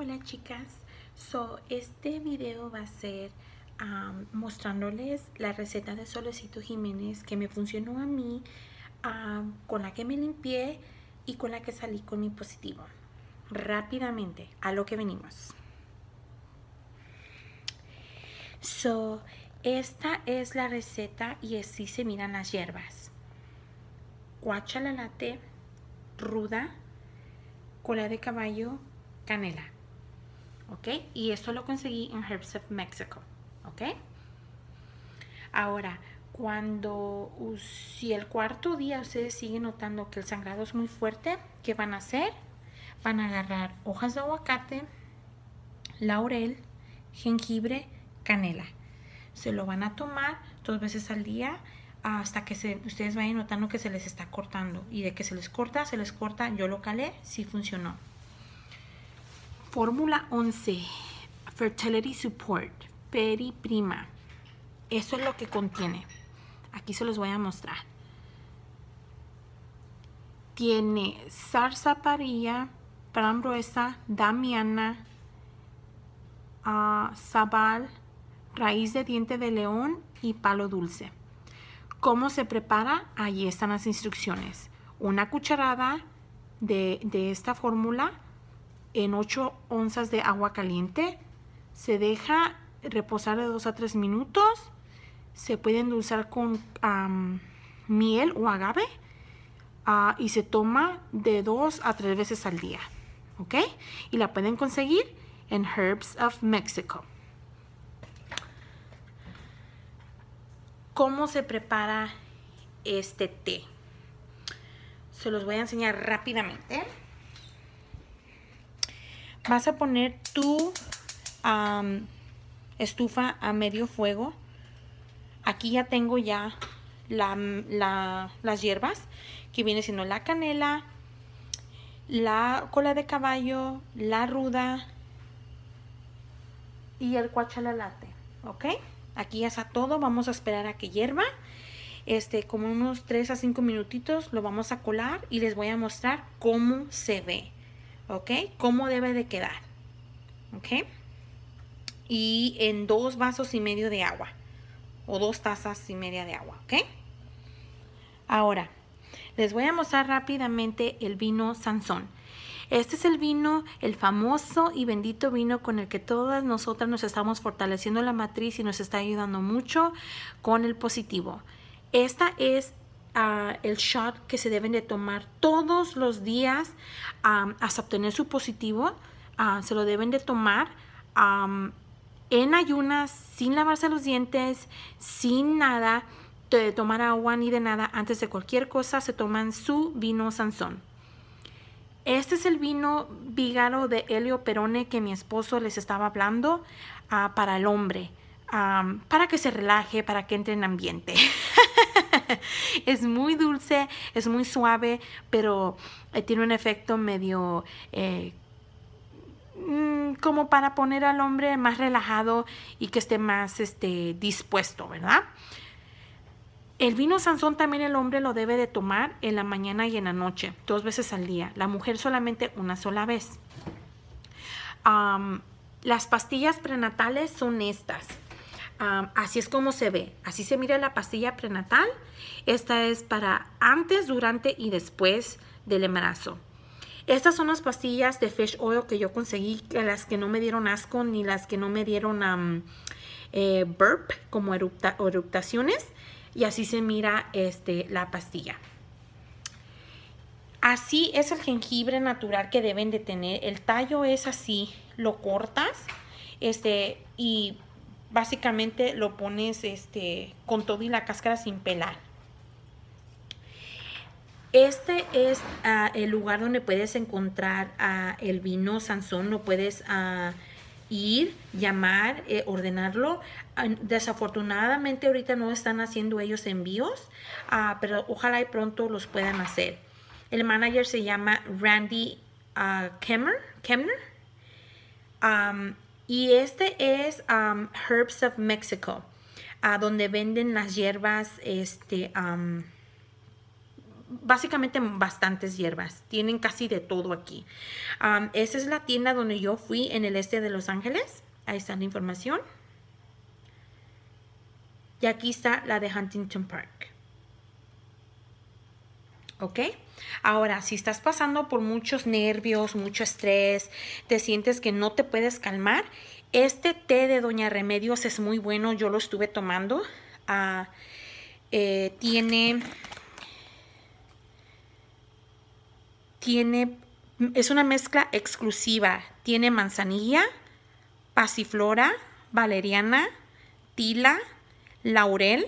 Hola chicas, so este video va a ser mostrándoles la receta de Solecito Jiménez que me funcionó a mí, con la que me limpié y con la que salí con mi positivo. Rápidamente, a lo que venimos. So, esta es la receta y así se miran las hierbas. Cuacha la ruda, cola de caballo, canela. ¿ok? Y esto lo conseguí en Herbs of Mexico, ¿ok? Ahora, cuando si el cuarto día ustedes siguen notando que el sangrado es muy fuerte, ¿qué van a hacer? Van a agarrar hojas de aguacate, laurel, jengibre, canela. Se lo van a tomar dos veces al día hasta que se, ustedes vayan notando que se les está cortando. Y de que se les corta, se les corta. Yo lo calé, sí funcionó. Fórmula 11, Fertility Support, Prima. Eso es lo que contiene. Aquí se los voy a mostrar. Tiene parilla, frambuesa, damiana, ah, zabal, sabal, raíz de diente de león y palo dulce. ¿Cómo se prepara? Ahí están las instrucciones. Una cucharada de, de esta fórmula en 8 onzas de agua caliente. Se deja reposar de 2 a 3 minutos. Se puede endulzar con miel o agave. Ah, y se toma de 2 a 3 veces al día. ¿Ok? Y la pueden conseguir en Herbs of Mexico. ¿Cómo se prepara este té? Se los voy a enseñar rápidamente vas a poner tu estufa a medio fuego. Aquí ya tengo ya las hierbas, que viene siendo la canela, la cola de caballo, la ruda y el cuachalalate, ¿ok? Aquí ya está todo, vamos a esperar a que hierva. Este, como unos 3 a 5 minutitos lo vamos a colar y les voy a mostrar cómo se ve. ¿ok? ¿Cómo debe de quedar? ¿Ok? Y en dos vasos y medio de agua o dos tazas y media de agua, ¿ok? Ahora, les voy a mostrar rápidamente el vino Sansón. Este es el vino, el famoso y bendito vino con el que todas nosotras nos estamos fortaleciendo la matriz y nos está ayudando mucho con el positivo. Esta es el shot que se deben de tomar todos los días hasta obtener su positivo. Ah, se lo deben de tomar en ayunas, sin lavarse los dientes, sin nada, de tomar agua ni de nada. Antes de cualquier cosa se toman su vino Sansón. Este es el vino vígaro de Helio Perone que mi esposo les estaba hablando ah, para el hombre, para que se relaje, para que entre en ambiente. Es muy dulce, es muy suave, pero eh, tiene un efecto medio... Eh, mm, como para poner al hombre más relajado y que esté más este, dispuesto, ¿verdad? El vino Sansón también el hombre lo debe de tomar en la mañana y en la noche, dos veces al día. La mujer solamente una sola vez. las pastillas prenatales son estas así es como se ve. Así se mira la pastilla prenatal. Esta es para antes, durante y después del embarazo. Estas son las pastillas de fish oil que yo conseguí, las que no me dieron asco ni las que no me dieron eh, burp, como erupta, eruptaciones. Y así se mira este, la pastilla. Así es el jengibre natural que deben de tener. El tallo es así, lo cortas este, y básicamente lo pones este, con todo y la cáscara sin pelar. Este es ah, el lugar donde puedes encontrar ah, el vino Sansón, lo puedes ah, ir, llamar, eh, ordenarlo. Desafortunadamente ahorita no están haciendo ellos envíos, pero ojalá y pronto los puedan hacer. El manager se llama Randy Kemmer, Kemner. Y este es um, Herbs of Mexico, donde venden las hierbas, este, um, básicamente bastantes hierbas. Tienen casi de todo aquí. Um, esa es la tienda donde yo fui en el este de Los Ángeles. Ahí está la información. Y aquí está la de Huntington Park. ¿ok? Ahora, si estás pasando por muchos nervios, mucho estrés, te sientes que no te puedes calmar, este té de Doña Remedios es muy bueno, yo lo estuve tomando. Ah, eh, tiene, tiene, es una mezcla exclusiva, tiene manzanilla, pasiflora, valeriana, tila, laurel,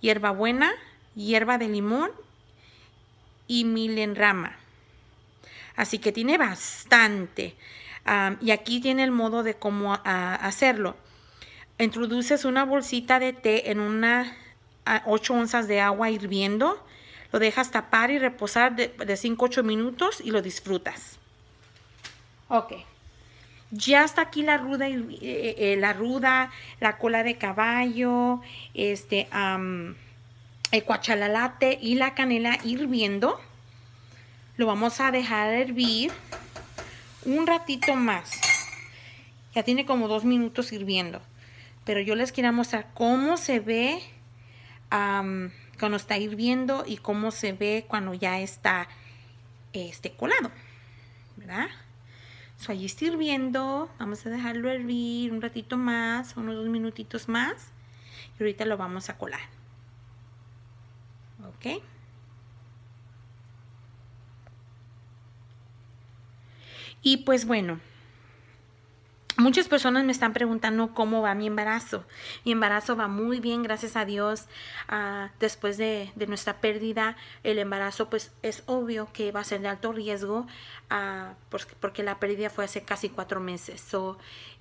hierbabuena, hierba de limón y Milenrama. Así que tiene bastante. y aquí tiene el modo de cómo hacerlo. Introduces una bolsita de té en una 8 onzas de agua hirviendo. Lo dejas tapar y reposar de, 5 8 minutos y lo disfrutas. Ok. Ya está aquí la ruda, eh, eh, eh, la ruda, la cola de caballo, este, el cuachalalate y la canela hirviendo. Lo vamos a dejar hervir un ratito más. Ya tiene como dos minutos hirviendo. Pero yo les quiero mostrar cómo se ve cuando está hirviendo y cómo se ve cuando ya está este, colado. ¿Verdad? allí está hirviendo. Vamos a dejarlo hervir un ratito más, unos dos minutitos más. Y ahorita lo vamos a colar. ¿Ok? Y pues bueno, muchas personas me están preguntando cómo va mi embarazo. Mi embarazo va muy bien, gracias a Dios. Ah, después de, nuestra pérdida, el embarazo pues es obvio que va a ser de alto riesgo ah, porque, la pérdida fue hace casi cuatro meses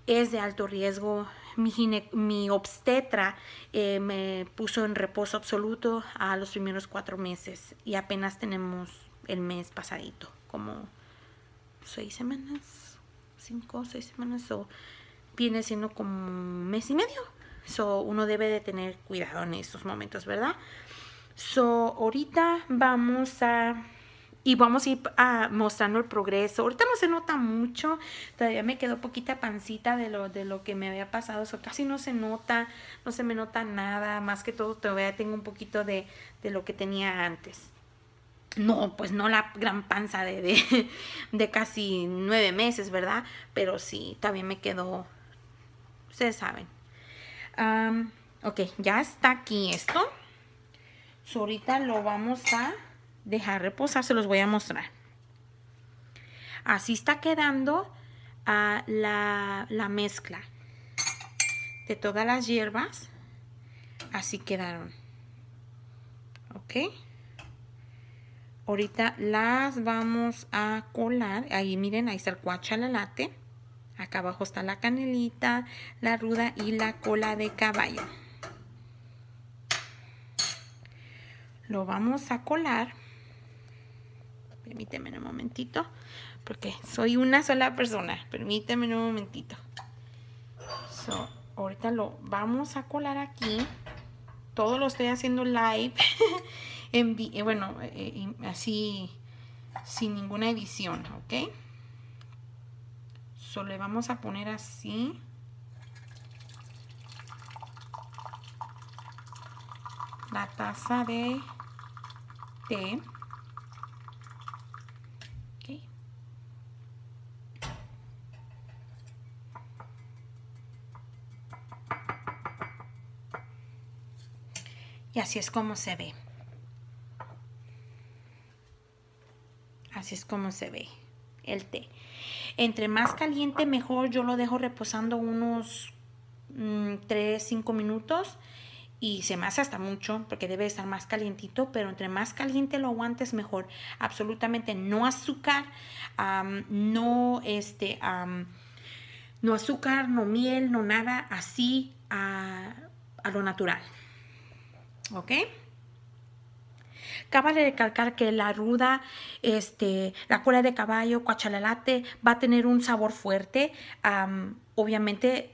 es de alto riesgo. Mi, mi obstetra eh, me puso en reposo absoluto a los primeros cuatro meses y apenas tenemos el mes pasadito, como seis semanas, cinco o seis semanas, o viene siendo como un mes y medio. So, uno debe de tener cuidado en estos momentos, ¿verdad? So, ahorita vamos a y vamos a ir mostrando el progreso. Ahorita no se nota mucho, todavía me quedó poquita pancita de lo, de lo que me había pasado, eso casi no se nota, no se me nota nada, más que todo todavía tengo un poquito de, lo que tenía antes. No, pues no la gran panza de, de, casi nueve meses, ¿verdad? Pero sí, también me quedó, ustedes saben. ok, ya está aquí esto. ahorita lo vamos a dejar reposar, se los voy a mostrar. Así está quedando ah, la, la mezcla de todas las hierbas. Así quedaron. ¿Ok? Ahorita las vamos a colar. Ahí miren, ahí está el cuachalalate. Acá abajo está la canelita, la ruda y la cola de caballo. Lo vamos a colar. Permíteme un momentito, porque soy una sola persona. Permíteme un momentito. ahorita lo vamos a colar aquí. Todo lo estoy haciendo live. en, eh, bueno, eh, eh, así, sin ninguna edición, ¿ok? solo le vamos a poner así. La taza de té. así es como se ve. Así es como se ve el té. Entre más caliente mejor, yo lo dejo reposando unos mmm, 3, 5 minutos y se me hace hasta mucho porque debe estar más calientito, pero entre más caliente lo aguantes mejor. Absolutamente no azúcar, no este, no azúcar, no miel, no nada así a lo natural. ¿ok? Cabe de recalcar que la ruda, este, la cola de caballo, cuachalalate, va a tener un sabor fuerte. obviamente obviamente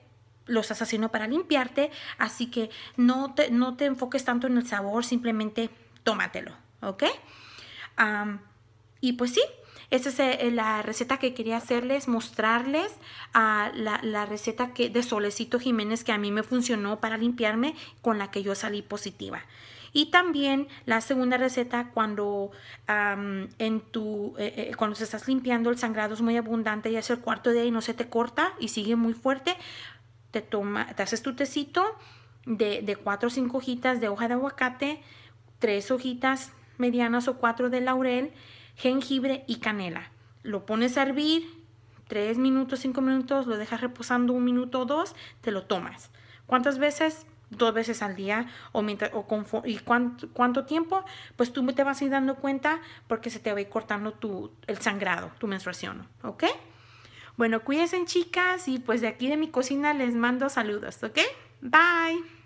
los haciendo para limpiarte, así que no te, no te enfoques tanto en el sabor, simplemente tómatelo, ¿ok? y pues sí, esa es eh, eh, la receta que quería hacerles, mostrarles ah, la, receta que, de Solecito Jiménez que a mí me funcionó para limpiarme con la que yo salí positiva. Y también la segunda receta cuando, en tu, eh, cuando se estás limpiando el sangrado es muy abundante, y es el cuarto día y no se te corta y sigue muy fuerte, te, toma, te haces tu tecito de, de cuatro o cinco hojitas de hoja de aguacate, tres hojitas medianas o cuatro de laurel jengibre y canela. Lo pones a hervir 3 minutos, 5 minutos, lo dejas reposando un minuto o dos, te lo tomas. ¿Cuántas veces? Dos veces al día o, mientras, o y cuánto, tiempo, pues tú te vas a ir dando cuenta porque se te va a ir cortando tu, el sangrado, tu menstruación, ¿ok? Bueno, cuídense chicas y pues de aquí de mi cocina les mando saludos, ¿ok? Bye.